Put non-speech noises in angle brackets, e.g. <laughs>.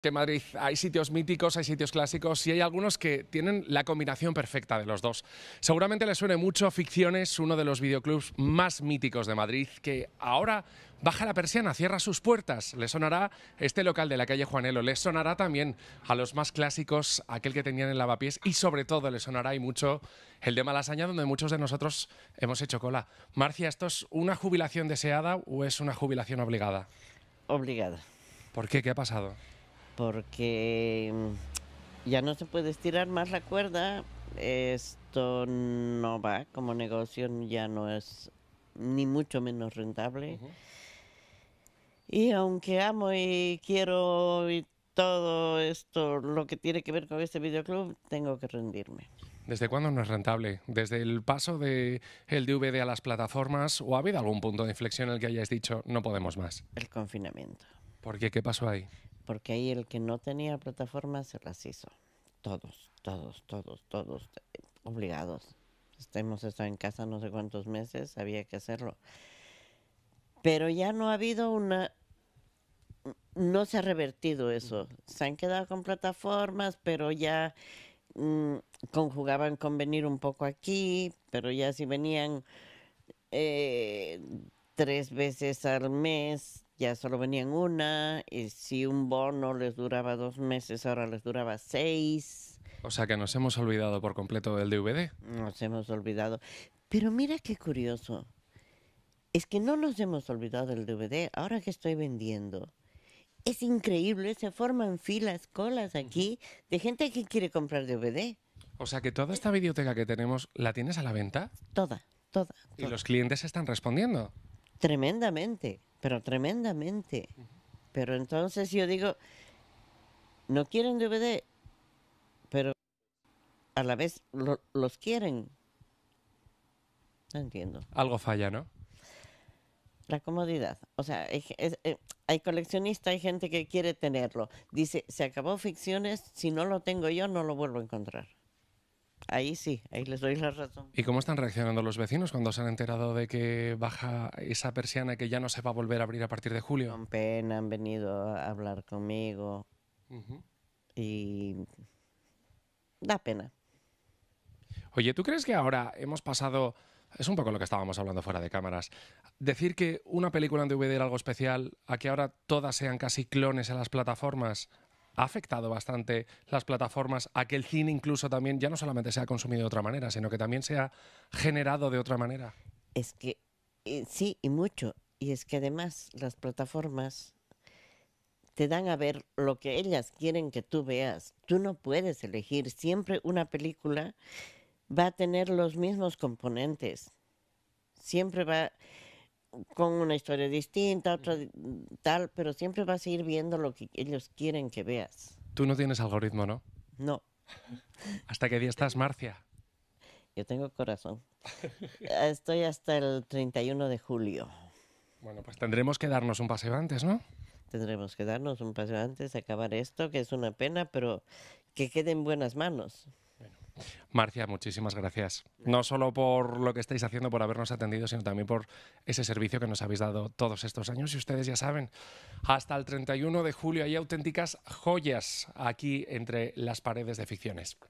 que Madrid hay sitios míticos, hay sitios clásicos y hay algunos que tienen la combinación perfecta de los dos. Seguramente le suene mucho a Ficciones, uno de los videoclubs más míticos de Madrid, que ahora baja la persiana, cierra sus puertas. Le sonará este local de la calle Juanelo, le sonará también a los más clásicos, aquel que tenían en Lavapiés y sobre todo le sonará y mucho el de Malasaña, donde muchos de nosotros hemos hecho cola. Marcia, ¿esto es una jubilación deseada o es una jubilación obligada? Obligada. ¿Por qué? ¿Qué ha pasado? porque mm, ya no se puede estirar más la cuerda. Esto no va como negocio, ya no es ni mucho menos rentable. Y aunque amo y quiero todo esto, lo que tiene que ver con este videoclub, tengo que rendirme. ¿Desde cuándo no es rentable? ¿Desde el paso del el DVD a las plataformas o ha habido algún punto de inflexión en el que hayáis dicho no podemos más? El confinamiento. ¿Por qué? ¿Qué pasó ahí? porque ahí el que no tenía plataforma se las hizo. Todos, todos, todos, todos eh, obligados. Hemos estado en casa no sé cuántos meses, había que hacerlo. Pero ya no ha habido una... Mm, no se ha revertido eso. Se han quedado con plataformas, pero ya mm, conjugaban con venir un poco aquí, pero ya si venían eh, tres veces al mes, ya solo venían una, y si un bono les duraba dos meses, ahora les duraba seis. O sea que nos hemos olvidado por completo del DVD. Nos hemos olvidado. Pero mira qué curioso. Es que no nos hemos olvidado del DVD, ahora que estoy vendiendo. Es increíble, se forman filas, colas aquí de gente que quiere comprar DVD. O sea que toda eh. esta videoteca que tenemos, ¿la tienes a la venta? toda. toda. ¿Y los clientes están respondiendo? Tremendamente pero tremendamente. Pero entonces yo digo, no quieren DVD, pero a la vez los quieren. No entiendo. Algo falla, ¿no? La comodidad. O sea, hay eh, coleccionistas, hay gente que quiere tenerlo. Dice, se acabó ficciones, si no lo tengo yo no lo vuelvo a encontrar ahí sí, ahí les doy la razón. ¿Y cómo están reaccionando los vecinos cuando se han enterado de que baja esa persiana que ya no se va a volver a abrir a partir de julio? Con pena han venido a hablar conmigo y da pena. Oye, ¿tú crees que ahora hemos pasado... Es un poco lo que estábamos hablando fuera de cámaras. Decir que una película en DVD era algo especial, a que ahora todas sean casi clones en las plataformas, ha afectado bastante las plataformas a que el cine incluso también ya no solamente sea consumido de otra manera, sino que también sea generado de otra manera. Es que eh, sí, y mucho. Y es que además las plataformas te dan a ver lo que ellas quieren que tú veas. Tú no puedes elegir. Siempre una película va a tener los mismos componentes. Siempre va con una historia distinta, otra mm, tal, pero siempre vas a ir viendo lo que ellos quieren que veas. Tú no tienes algoritmo, ¿no? No. ¿Hasta qué día estás, Marcia? Yo tengo corazón. <laughs> Estoy hasta el 31 de julio. Bueno, pues tendremos que darnos un paseo antes, ¿no? Tendremos que darnos un paseo antes, acabar esto, que es una pena, pero que quede en buenas manos. Marcia, muchísimas gracias. No solo por lo que estáis haciendo, por habernos atendido, sino también por ese servicio que nos habéis dado todos estos años. Y ustedes ya saben, hasta el 31 de julio hay auténticas joyas aquí entre las paredes de ficciones.